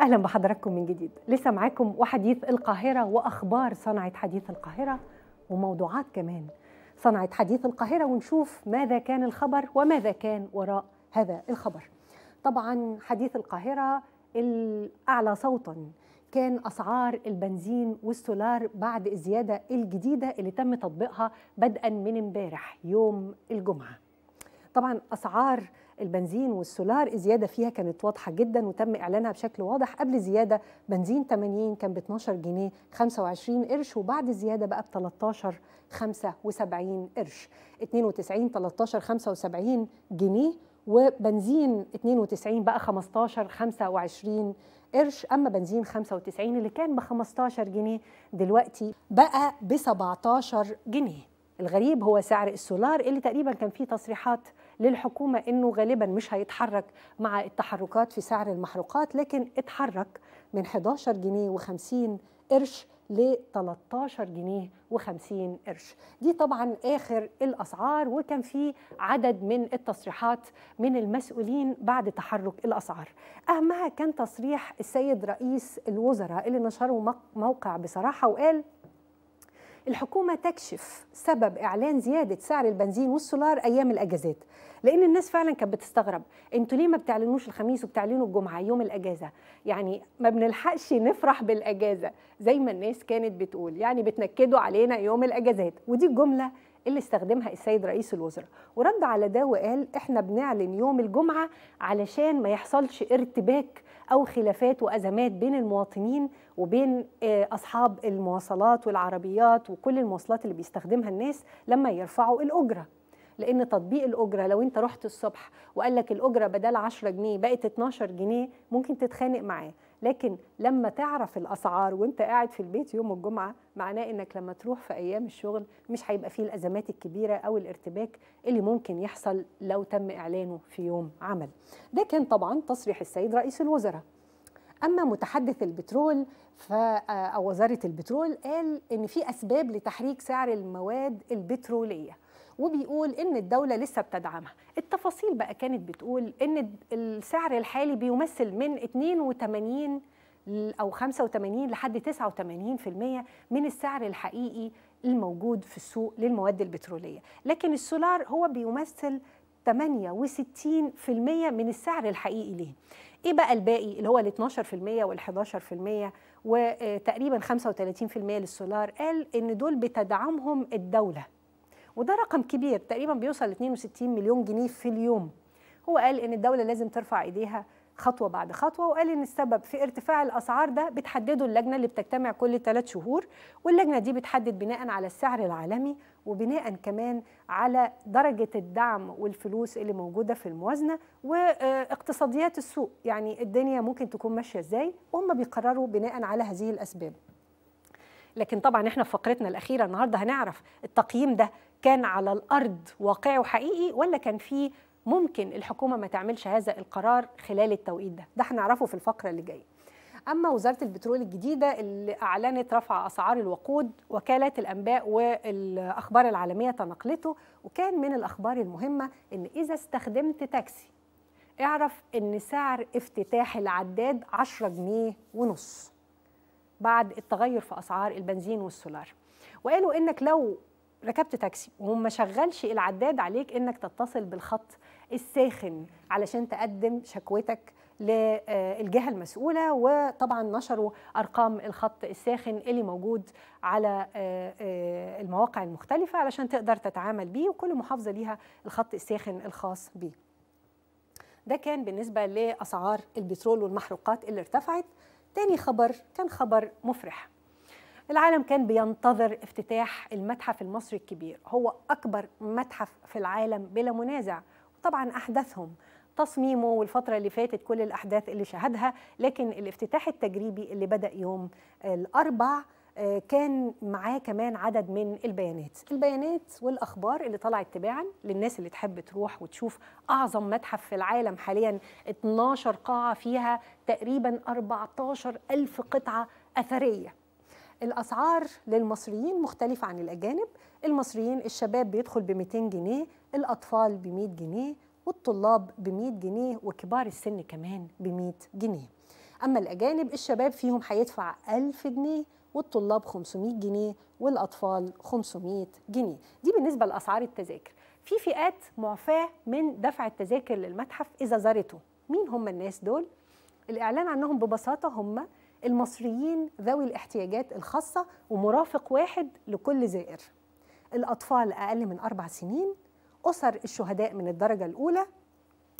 اهلا بحضراتكم من جديد لسه معاكم وحديث القاهره واخبار صنعه حديث القاهره وموضوعات كمان صنعه حديث القاهره ونشوف ماذا كان الخبر وماذا كان وراء هذا الخبر طبعا حديث القاهره الاعلى صوتا كان اسعار البنزين والسولار بعد الزياده الجديده اللي تم تطبيقها بدءا من امبارح يوم الجمعه طبعا اسعار البنزين والسولار الزياده فيها كانت واضحه جدا وتم اعلانها بشكل واضح قبل زياده بنزين 80 كان ب 12 جنيه 25 قرش وبعد الزياده بقى ب 13 75 قرش 92 13 75 جنيه وبنزين 92 بقى 15 25 قرش اما بنزين 95 اللي كان ب 15 جنيه دلوقتي بقى ب 17 جنيه الغريب هو سعر السولار اللي تقريبا كان فيه تصريحات للحكومة أنه غالبا مش هيتحرك مع التحركات في سعر المحروقات لكن اتحرك من 11 جنيه و50 قرش ل 13 جنيه و50 قرش دي طبعا اخر الاسعار وكان في عدد من التصريحات من المسؤولين بعد تحرك الاسعار اهمها كان تصريح السيد رئيس الوزراء اللي نشره موقع بصراحه وقال الحكومه تكشف سبب اعلان زياده سعر البنزين والسولار ايام الاجازات لان الناس فعلا كانت بتستغرب انتوا ليه ما بتعلنوش الخميس وبتعلنوا الجمعه يوم الاجازه يعني ما بنلحقش نفرح بالاجازه زي ما الناس كانت بتقول يعني بتنكدوا علينا يوم الاجازات ودي الجمله اللي استخدمها السيد رئيس الوزراء ورد على ده وقال احنا بنعلن يوم الجمعه علشان ما يحصلش ارتباك أو خلافات وأزمات بين المواطنين وبين آه، أصحاب المواصلات والعربيات وكل المواصلات اللي بيستخدمها الناس لما يرفعوا الأجرة لان تطبيق الاجره لو انت رحت الصبح وقال لك الاجره بدل 10 جنيه بقت 12 جنيه ممكن تتخانق معاه لكن لما تعرف الاسعار وانت قاعد في البيت يوم الجمعه معناه انك لما تروح في ايام الشغل مش هيبقى فيه الازمات الكبيره او الارتباك اللي ممكن يحصل لو تم اعلانه في يوم عمل ده كان طبعا تصريح السيد رئيس الوزراء اما متحدث البترول ف او وزاره البترول قال ان في اسباب لتحريك سعر المواد البتروليه وبيقول ان الدوله لسه بتدعمها التفاصيل بقى كانت بتقول ان السعر الحالي بيمثل من 82 او 85 لحد 89% من السعر الحقيقي الموجود في السوق للمواد البتروليه لكن السولار هو بيمثل 68% من السعر الحقيقي ليه ايه بقى الباقي اللي هو ال 12% وال 11% وتقريبا 35% للسولار قال ان دول بتدعمهم الدوله وده رقم كبير تقريبا بيوصل ل 62 مليون جنيه في اليوم هو قال ان الدوله لازم ترفع ايديها خطوه بعد خطوه وقال ان السبب في ارتفاع الاسعار ده بتحدده اللجنه اللي بتجتمع كل ثلاث شهور واللجنه دي بتحدد بناء على السعر العالمي وبناء كمان على درجه الدعم والفلوس اللي موجوده في الموازنه واقتصاديات السوق يعني الدنيا ممكن تكون ماشيه ازاي وهم بيقرروا بناء على هذه الاسباب لكن طبعا احنا في فقرتنا الاخيره النهارده هنعرف التقييم ده كان على الارض واقعي وحقيقي ولا كان في ممكن الحكومه ما تعملش هذا القرار خلال التوقيت ده ده هنعرفه في الفقره اللي جايه اما وزاره البترول الجديده اللي اعلنت رفع اسعار الوقود وكالات الانباء والاخبار العالميه تناقلته وكان من الاخبار المهمه ان اذا استخدمت تاكسي اعرف ان سعر افتتاح العداد 10 جنيه ونص بعد التغير في اسعار البنزين والسولار وقالوا انك لو ركبت تاكسي وما شغلش العداد عليك انك تتصل بالخط الساخن علشان تقدم شكوتك للجهه المسؤوله وطبعا نشروا ارقام الخط الساخن اللي موجود على آه، آه، المواقع المختلفه علشان تقدر تتعامل بيه وكل محافظه ليها الخط الساخن الخاص بيه. ده كان بالنسبه لاسعار البترول والمحروقات اللي ارتفعت. تاني خبر كان خبر مفرح العالم كان بينتظر افتتاح المتحف المصري الكبير هو أكبر متحف في العالم بلا منازع وطبعا أحدثهم تصميمه والفترة اللي فاتت كل الأحداث اللي شهدها لكن الافتتاح التجريبي اللي بدأ يوم الأربع آه، كان معاه كمان عدد من البيانات البيانات والأخبار اللي طلعت تباعا للناس اللي تحب تروح وتشوف أعظم متحف في العالم حاليا 12 قاعة فيها تقريبا 14 ألف قطعة أثرية الأسعار للمصريين مختلفة عن الأجانب المصريين الشباب بيدخل ب 200 جنيه الأطفال ب 100 جنيه والطلاب ب 100 جنيه وكبار السن كمان ب 100 جنيه أما الأجانب الشباب فيهم هيدفع 1000 جنيه والطلاب 500 جنيه والأطفال 500 جنيه دي بالنسبة لأسعار التذاكر في فئات معفاة من دفع التذاكر للمتحف إذا زارته مين هم الناس دول؟ الإعلان عنهم ببساطة هم المصريين ذوي الاحتياجات الخاصة ومرافق واحد لكل زائر الأطفال أقل من أربع سنين أسر الشهداء من الدرجة الأولى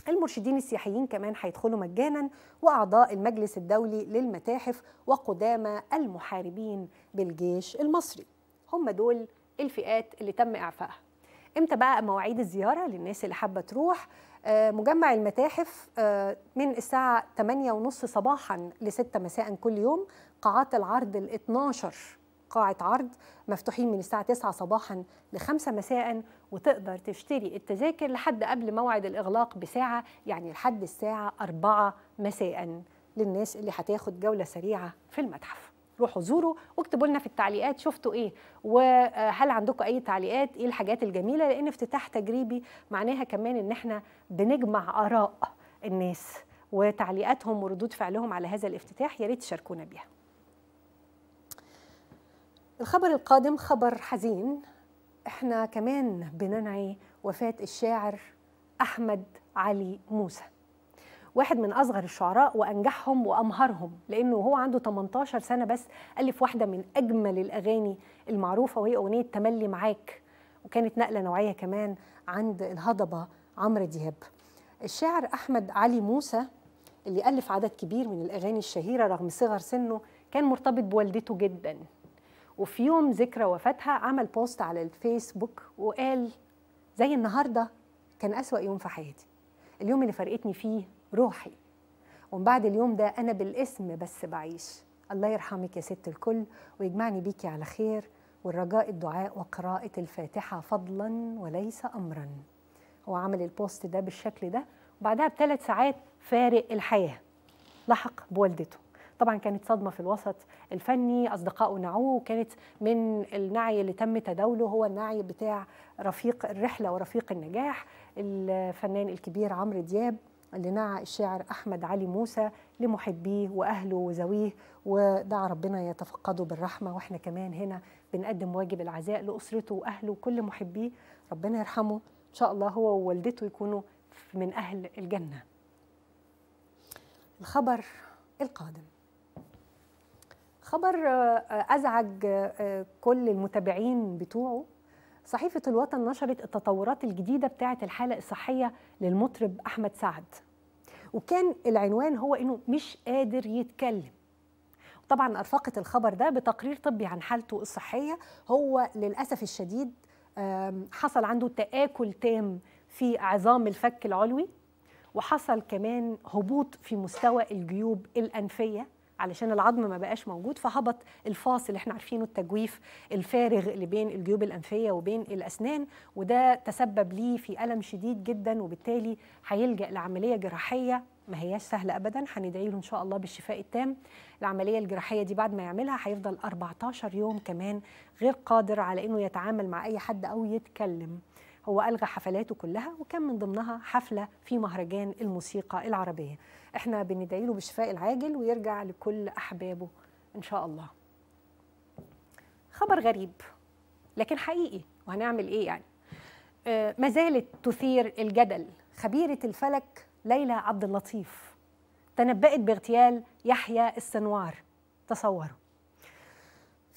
المرشدين السياحيين كمان هيدخلوا مجانا وأعضاء المجلس الدولي للمتاحف وقدامى المحاربين بالجيش المصري هم دول الفئات اللي تم إعفائها امتى بقى مواعيد الزيارة للناس اللي حابة تروح آه، مجمع المتاحف آه، من الساعة 8:30 صباحا ل 6 مساء كل يوم قاعات العرض ال 12 قاعة عرض مفتوحين من الساعة 9 صباحا ل 5 مساء وتقدر تشتري التذاكر لحد قبل موعد الإغلاق بساعة يعني لحد الساعة 4 مساء للناس اللي هتاخد جولة سريعة في المتحف روحوا زوروا واكتبوا لنا في التعليقات شفتوا ايه وهل عندكم اي تعليقات ايه الحاجات الجميله لان افتتاح تجريبي معناها كمان ان احنا بنجمع اراء الناس وتعليقاتهم وردود فعلهم على هذا الافتتاح يا ريت تشاركونا بيها الخبر القادم خبر حزين احنا كمان بننعي وفاه الشاعر احمد علي موسى واحد من اصغر الشعراء وانجحهم وامهرهم لانه هو عنده 18 سنه بس الف واحده من اجمل الاغاني المعروفه وهي اغنيه تملي معاك وكانت نقله نوعيه كمان عند الهضبه عمرو دياب الشاعر احمد علي موسى اللي الف عدد كبير من الاغاني الشهيره رغم صغر سنه كان مرتبط بوالدته جدا وفي يوم ذكرى وفاتها عمل بوست على الفيسبوك وقال زي النهارده كان أسوأ يوم في حياتي اليوم اللي فرقتني فيه روحي ومن بعد اليوم ده أنا بالاسم بس بعيش الله يرحمك يا ست الكل ويجمعني بيكي على خير والرجاء الدعاء وقراءة الفاتحة فضلا وليس أمرا هو عمل البوست ده بالشكل ده وبعدها بثلاث ساعات فارق الحياة لحق بوالدته طبعا كانت صدمة في الوسط الفني أصدقائه نعوه وكانت من النعي اللي تم تداوله هو النعي بتاع رفيق الرحلة ورفيق النجاح الفنان الكبير عمرو دياب اللي نعى الشاعر أحمد علي موسى لمحبيه وأهله وزويه ودعا ربنا يتفقده بالرحمة وإحنا كمان هنا بنقدم واجب العزاء لأسرته وأهله وكل محبيه ربنا يرحمه إن شاء الله هو ووالدته يكونوا من أهل الجنة الخبر القادم خبر آه، أزعج آه، كل المتابعين بتوعه صحيفة الوطن نشرت التطورات الجديدة بتاعة الحالة الصحية للمطرب أحمد سعد وكان العنوان هو إنه مش قادر يتكلم طبعا أرفقت الخبر ده بتقرير طبي عن حالته الصحية هو للأسف الشديد حصل عنده تآكل تام في عظام الفك العلوي وحصل كمان هبوط في مستوى الجيوب الأنفية علشان العظم ما بقاش موجود فهبط الفاصل اللي احنا عارفينه التجويف الفارغ اللي بين الجيوب الانفيه وبين الاسنان وده تسبب ليه في الم شديد جدا وبالتالي هيلجا لعمليه جراحيه ما هياش سهله ابدا هندعي له ان شاء الله بالشفاء التام العمليه الجراحيه دي بعد ما يعملها هيفضل 14 يوم كمان غير قادر على انه يتعامل مع اي حد او يتكلم هو الغى حفلاته كلها وكان من ضمنها حفله في مهرجان الموسيقى العربيه احنا بندعي له بالشفاء العاجل ويرجع لكل احبابه ان شاء الله خبر غريب لكن حقيقي وهنعمل ايه يعني آه، ما زالت تثير الجدل خبيره الفلك ليلى عبد اللطيف تنبأت باغتيال يحيى السنوار تصوروا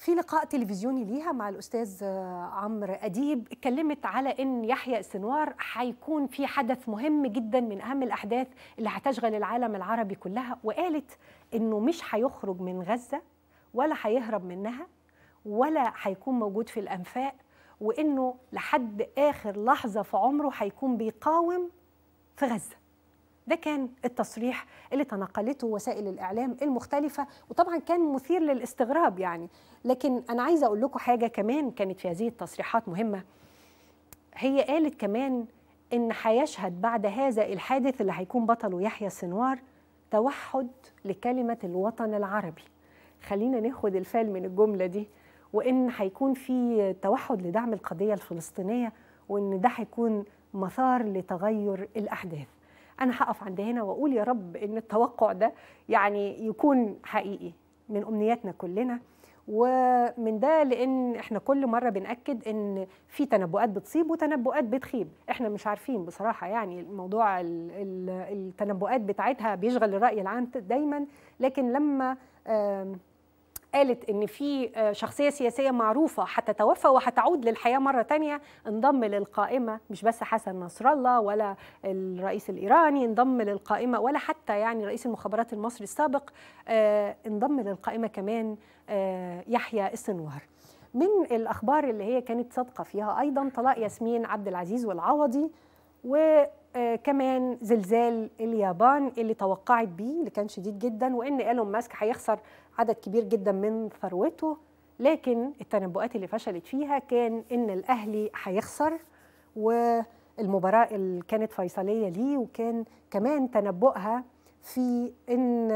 في لقاء تلفزيوني ليها مع الاستاذ آه، عمرو اديب اتكلمت على ان يحيى السنوار هيكون في حدث مهم جدا من اهم الاحداث اللي هتشغل العالم العربي كلها وقالت انه مش هيخرج من غزه ولا هيهرب منها ولا هيكون موجود في الانفاق وانه لحد اخر لحظه في عمره هيكون بيقاوم في غزه ده كان التصريح اللي تناقلته وسائل الاعلام المختلفه وطبعا كان مثير للاستغراب يعني لكن انا عايزه اقول لكم حاجه كمان كانت في هذه التصريحات مهمه هي قالت كمان ان هيشهد بعد هذا الحادث اللي هيكون بطله يحيى سنوار توحد لكلمه الوطن العربي خلينا ناخد الفال من الجمله دي وان هيكون في توحد لدعم القضيه الفلسطينيه وان ده هيكون مثار لتغير الاحداث انا هقف عند هنا واقول يا رب ان التوقع ده يعني يكون حقيقي من امنياتنا كلنا ومن ده لان احنا كل مره بناكد ان في تنبؤات بتصيب وتنبؤات بتخيب احنا مش عارفين بصراحه يعني الموضوع التنبؤات بتاعتها بيشغل الراي العام دايما لكن لما قالت ان في آه، شخصيه سياسيه معروفه هتتوفى وهتعود للحياه مره تانية انضم للقائمه مش بس حسن نصر الله ولا الرئيس الايراني انضم للقائمه ولا حتى يعني رئيس المخابرات المصري السابق آه، انضم للقائمه كمان آه، يحيى السنوار من الاخبار اللي هي كانت صادقه فيها ايضا طلاق ياسمين عبد العزيز والعوضي و كمان زلزال اليابان اللي توقعت بيه اللي كان شديد جدا وان ايلون ماسك هيخسر عدد كبير جدا من ثروته لكن التنبؤات اللي فشلت فيها كان ان الاهلي هيخسر والمباراه اللي كانت فيصليه ليه وكان كمان تنبؤها في ان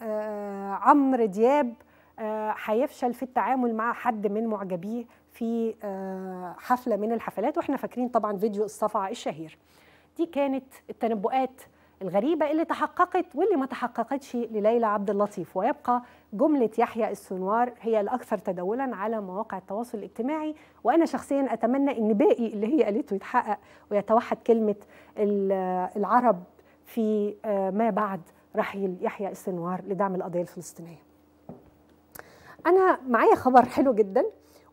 آه، عمرو دياب آه، هيفشل في التعامل مع حد من معجبيه في آه، حفله من الحفلات واحنا فاكرين طبعا فيديو الصفعه الشهير دي كانت التنبؤات الغريبة اللي تحققت واللي ما تحققتش لليلى عبد اللطيف ويبقى جملة يحيى السنوار هي الأكثر تداولا على مواقع التواصل الاجتماعي وأنا شخصيا أتمنى أن باقي اللي هي قالته يتحقق ويتوحد كلمة العرب في آه، ما بعد رحيل يحيى السنوار لدعم القضية الفلسطينية أنا معايا خبر حلو جدا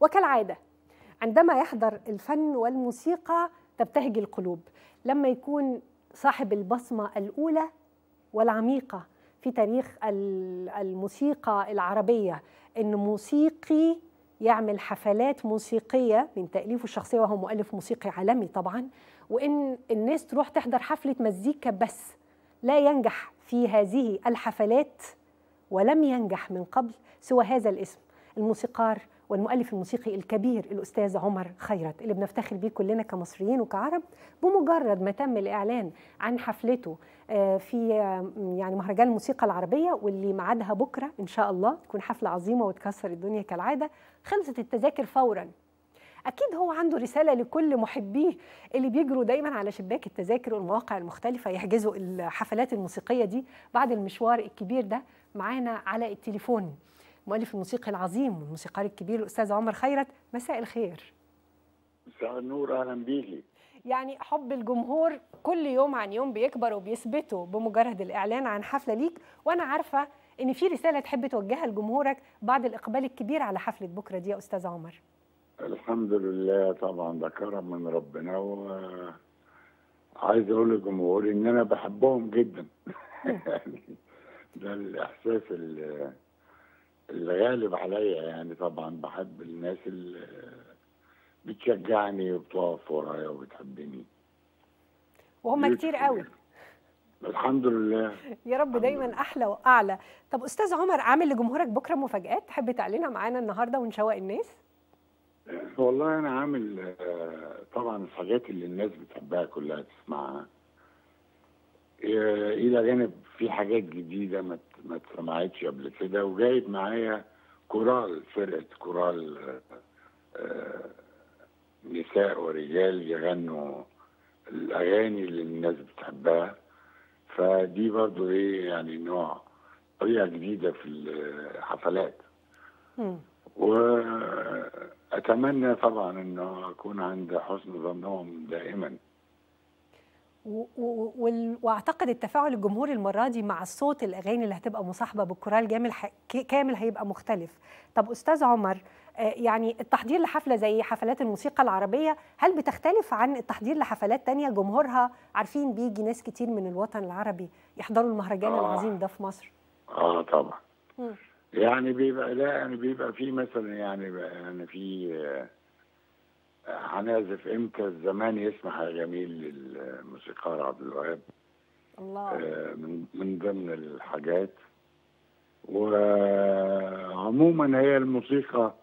وكالعادة عندما يحضر الفن والموسيقى تبتهج القلوب لما يكون صاحب البصمة الأولى والعميقة في تاريخ الموسيقى العربية أن موسيقي يعمل حفلات موسيقية من تأليفه الشخصية وهو مؤلف موسيقي عالمي طبعا وإن الناس تروح تحضر حفلة مزيكا بس لا ينجح في هذه الحفلات ولم ينجح من قبل سوى هذا الاسم الموسيقار والمؤلف الموسيقي الكبير الأستاذ عمر خيرت اللي بنفتخر بيه كلنا كمصريين وكعرب بمجرد ما تم الإعلان عن حفلته آه، في يعني مهرجان الموسيقى العربية واللي ميعادها بكرة إن شاء الله تكون حفلة عظيمة وتكسر الدنيا كالعادة خلصت التذاكر فوراً اكيد هو عنده رساله لكل محبيه اللي بيجروا دايما على شباك التذاكر والمواقع المختلفه يحجزوا الحفلات الموسيقيه دي بعد المشوار الكبير ده معانا على التليفون مؤلف الموسيقي العظيم والموسيقار الكبير الاستاذ عمر خيرت مساء الخير مساء النور اهلا بيكي يعني حب الجمهور كل يوم عن يوم بيكبر وبيثبته بمجرد الاعلان عن حفله ليك وانا عارفه ان في رساله تحب توجهها لجمهورك بعد الاقبال الكبير على حفله بكره دي يا استاذ عمر الحمد لله طبعا ده كرم من ربنا و عايز اقول لجمهوري ان انا بحبهم جدا إيه؟ يعني ده الاحساس اللي الغالب عليا يعني طبعا بحب الناس اللي بتشجعني وبتقف ورايا وبتحبني وهم كتير قوي الحمد لله يا رب دايما لله. احلى واعلى طب استاذ عمر عامل لجمهورك بكره مفاجات تحب تعلنها معانا النهارده ونشوق الناس والله انا عامل آه، طبعا الحاجات اللي الناس بتحبها كلها تسمعها آه، الى جانب في حاجات جديده ما ما اتسمعتش قبل كده وجايب معايا كورال فرقه كورال آه، نساء ورجال يغنوا الاغاني اللي الناس بتحبها فدي برضو ايه يعني نوع طريقه جديده في الحفلات واتمنى طبعا انه اكون عند حسن ظنهم دائما واعتقد التفاعل الجمهوري المره دي مع الصوت الاغاني اللي هتبقى مصاحبه بالكورال جامل كامل هيبقى مختلف طب استاذ عمر آه، يعني التحضير لحفله زي حفلات الموسيقى العربيه هل بتختلف عن التحضير لحفلات تانية جمهورها عارفين بيجي ناس كتير من الوطن العربي يحضروا المهرجان آه العظيم ده في مصر اه طبعا يعني بيبقى لا يعني بيبقى في مثلا يعني يعني في آه هنعزف امتى الزمان يسمح يا جميل للموسيقار عبد الوهاب الله آه، من من ضمن الحاجات وعموما هي الموسيقى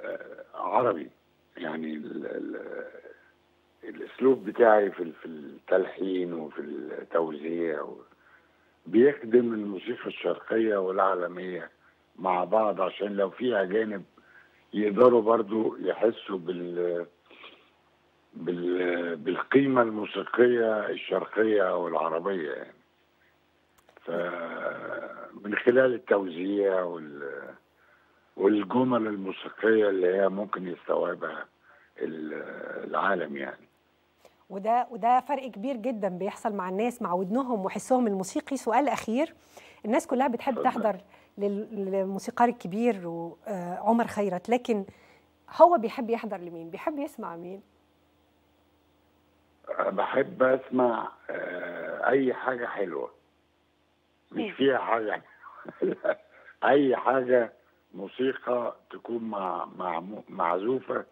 آه، عربي يعني الـ الـ الاسلوب بتاعي في في التلحين وفي التوزيع بيخدم الموسيقى الشرقيه والعالميه مع بعض عشان لو في اجانب يقدروا برضو يحسوا بال بال بالقيمة الموسيقية الشرقية أو العربية يعني. من خلال التوزيع وال والجمل الموسيقية اللي هي ممكن يستوعبها العالم يعني وده وده فرق كبير جدا بيحصل مع الناس مع ودنهم وحسهم الموسيقي سؤال اخير الناس كلها بتحب تحضر للموسيقار الكبير آه، عمر خيرت لكن هو بيحب يحضر لمين بيحب يسمع مين بحب اسمع آه، اي حاجه حلوه مش فيها حاجه اي حاجه موسيقى تكون مع معزوفه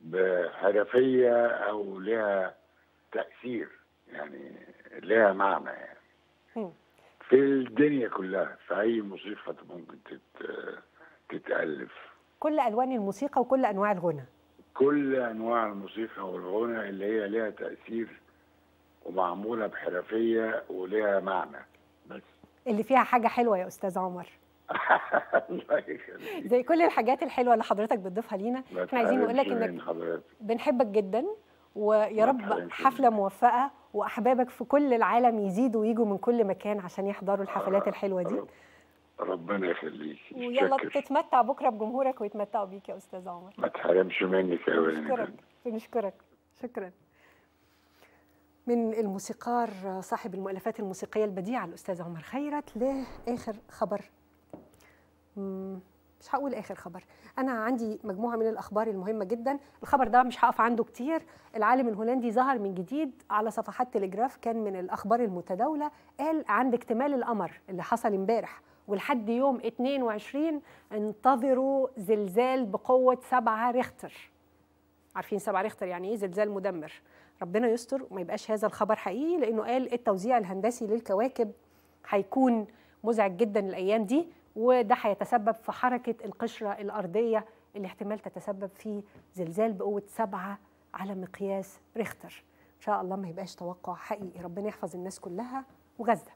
بحرفيه او لها تاثير يعني لها معنى يعني في الدنيا كلها في اي موسيقى ممكن تت... تتالف كل الوان الموسيقى وكل انواع الغنى كل انواع الموسيقى والغنى اللي هي ليها تاثير ومعموله بحرفيه وليها معنى بس اللي فيها حاجه حلوه يا استاذ عمر زي كل الحاجات الحلوه اللي حضرتك بتضيفها لينا احنا عايزين نقول لك انك بنحبك جدا ويا رب حفله موفقه واحبابك في كل العالم يزيدوا ويجوا من كل مكان عشان يحضروا الحفلات آه، الحلوه دي ربنا يخليك ويلا تتمتع بكره بجمهورك ويتمتعوا بيك يا استاذ عمر ما تحرمش منك قوي بنشكرك شكرا من الموسيقار صاحب المؤلفات الموسيقيه البديعه الاستاذ عمر خيرت لاخر خبر مش هقول اخر خبر انا عندي مجموعه من الاخبار المهمه جدا الخبر ده مش هقف عنده كتير العالم الهولندي ظهر من جديد على صفحات تلجراف كان من الاخبار المتداوله قال عند اكتمال القمر اللي حصل امبارح ولحد يوم 22 انتظروا زلزال بقوه 7 ريختر عارفين 7 ريختر يعني ايه زلزال مدمر ربنا يستر وما يبقاش هذا الخبر حقيقي لانه قال التوزيع الهندسي للكواكب هيكون مزعج جدا الايام دي وده هيتسبب في حركه القشره الارضيه اللي احتمال تتسبب في زلزال بقوه سبعه على مقياس ريختر ان شاء الله ما يبقاش توقع حقيقي ربنا يحفظ الناس كلها وغزه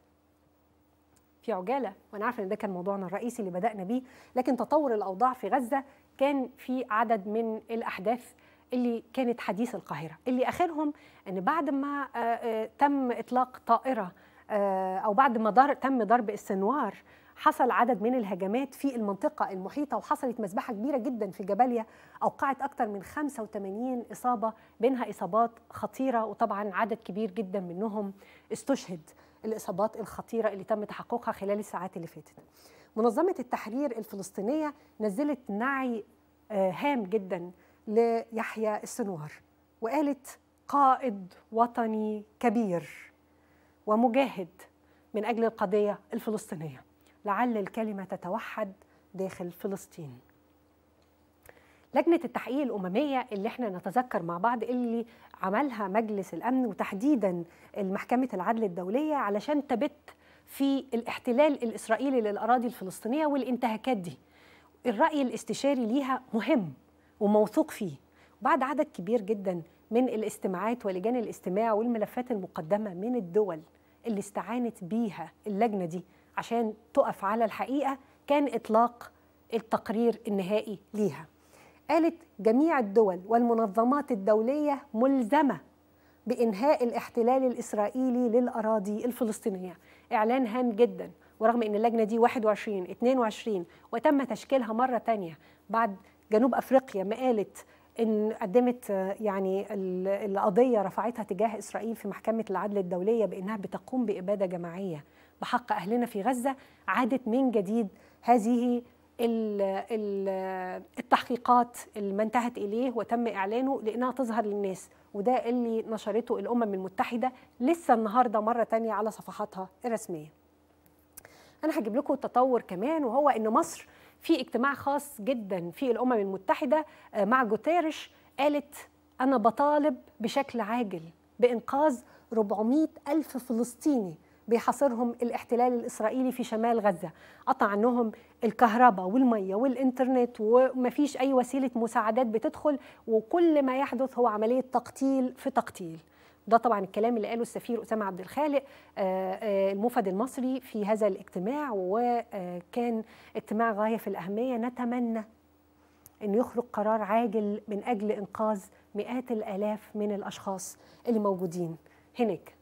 في عجاله وانا عارفه ان ده كان موضوعنا الرئيسي اللي بدانا بيه لكن تطور الاوضاع في غزه كان في عدد من الاحداث اللي كانت حديث القاهره اللي اخرهم ان بعد ما آه، آه، تم اطلاق طائره آه، او بعد ما تم ضرب السنوار حصل عدد من الهجمات في المنطقة المحيطة وحصلت مذبحة كبيرة جدا في جباليا أوقعت أكثر من 85 إصابة بينها إصابات خطيرة وطبعا عدد كبير جدا منهم استشهد الإصابات الخطيرة اللي تم تحققها خلال الساعات اللي فاتت منظمة التحرير الفلسطينية نزلت نعي آه، هام جدا ليحيى السنوار وقالت قائد وطني كبير ومجاهد من أجل القضية الفلسطينية لعل الكلمة تتوحد داخل فلسطين لجنة التحقيق الأممية اللي احنا نتذكر مع بعض اللي عملها مجلس الأمن وتحديدا المحكمة العدل الدولية علشان تبت في الاحتلال الإسرائيلي للأراضي الفلسطينية والانتهاكات دي الرأي الاستشاري ليها مهم وموثوق فيه بعد عدد كبير جدا من الاستماعات ولجان الاستماع والملفات المقدمة من الدول اللي استعانت بيها اللجنة دي عشان تقف على الحقيقه كان اطلاق التقرير النهائي ليها قالت جميع الدول والمنظمات الدوليه ملزمه بانهاء الاحتلال الاسرائيلي للاراضي الفلسطينيه اعلان هام جدا ورغم ان اللجنه دي 21 22 وتم تشكيلها مره ثانيه بعد جنوب افريقيا ما قالت ان قدمت يعني القضيه رفعتها تجاه اسرائيل في محكمه العدل الدوليه بانها بتقوم باباده جماعيه بحق أهلنا في غزة عادت من جديد هذه التحقيقات اللي انتهت إليه وتم إعلانه لأنها تظهر للناس وده اللي نشرته الأمم المتحدة لسه النهاردة مرة تانية على صفحاتها الرسمية أنا هجيب لكم تطور كمان وهو أن مصر في اجتماع خاص جدا في الأمم المتحدة آه، مع جوتيرش قالت أنا بطالب بشكل عاجل بإنقاذ 400 ألف فلسطيني بيحاصرهم الاحتلال الإسرائيلي في شمال غزة قطع عنهم الكهرباء والمية والإنترنت ومفيش أي وسيلة مساعدات بتدخل وكل ما يحدث هو عملية تقتيل في تقتيل ده طبعا الكلام اللي قاله السفير أسامة عبد الخالق آه، آه، الموفد المصري في هذا الاجتماع وكان اجتماع غاية في الأهمية نتمنى أن يخرج قرار عاجل من أجل إنقاذ مئات الآلاف من الأشخاص اللي موجودين هناك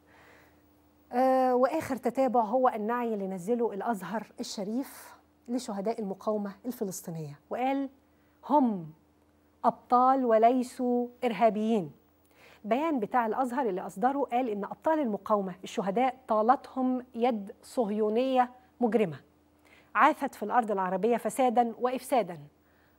آه، واخر تتابع هو النعي اللي نزله الازهر الشريف لشهداء المقاومه الفلسطينيه وقال هم ابطال وليسوا ارهابيين بيان بتاع الازهر اللي اصدره قال ان ابطال المقاومه الشهداء طالتهم يد صهيونيه مجرمه عاثت في الارض العربيه فسادا وافسادا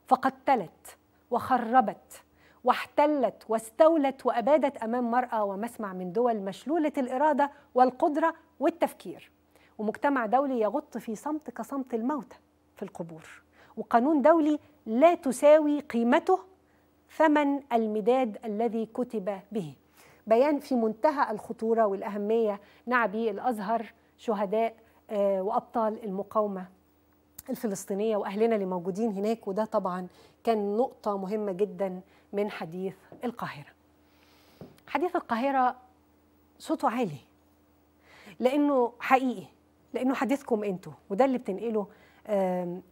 فقتلت وخربت واحتلت واستولت وأبادت أمام مرأة ومسمع من دول مشلولة الإرادة والقدرة والتفكير ومجتمع دولي يغط في صمت كصمت الموتى في القبور وقانون دولي لا تساوي قيمته ثمن المداد الذي كتب به بيان في منتهى الخطورة والأهمية نعبي الأزهر شهداء آه، وأبطال المقاومة الفلسطينية وأهلنا اللي موجودين هناك وده طبعا كان نقطة مهمة جدا من حديث القاهرة حديث القاهرة صوته عالي لأنه حقيقي لأنه حديثكم أنتوا وده اللي بتنقله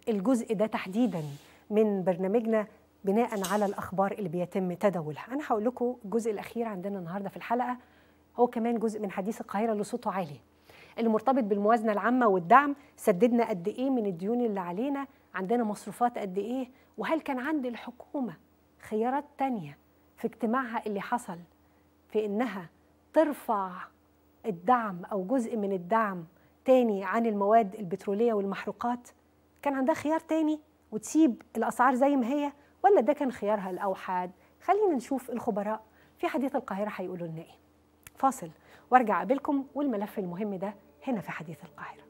الجزء ده تحديدا من برنامجنا بناء على الأخبار اللي بيتم تداولها أنا هقول لكم الجزء الأخير عندنا النهاردة في الحلقة هو كمان جزء من حديث القاهرة اللي صوته عالي اللي مرتبط بالموازنة العامة والدعم سددنا قد إيه من الديون اللي علينا عندنا مصروفات قد إيه وهل كان عند الحكومة خيارات تانية في اجتماعها اللي حصل في إنها ترفع الدعم أو جزء من الدعم تاني عن المواد البترولية والمحروقات كان عندها خيار تاني وتسيب الأسعار زي ما هي ولا ده كان خيارها الأوحد خلينا نشوف الخبراء في حديث القاهرة هيقولوا لنا إيه فاصل وارجع أقابلكم والملف المهم ده هنا في حديث القاهرة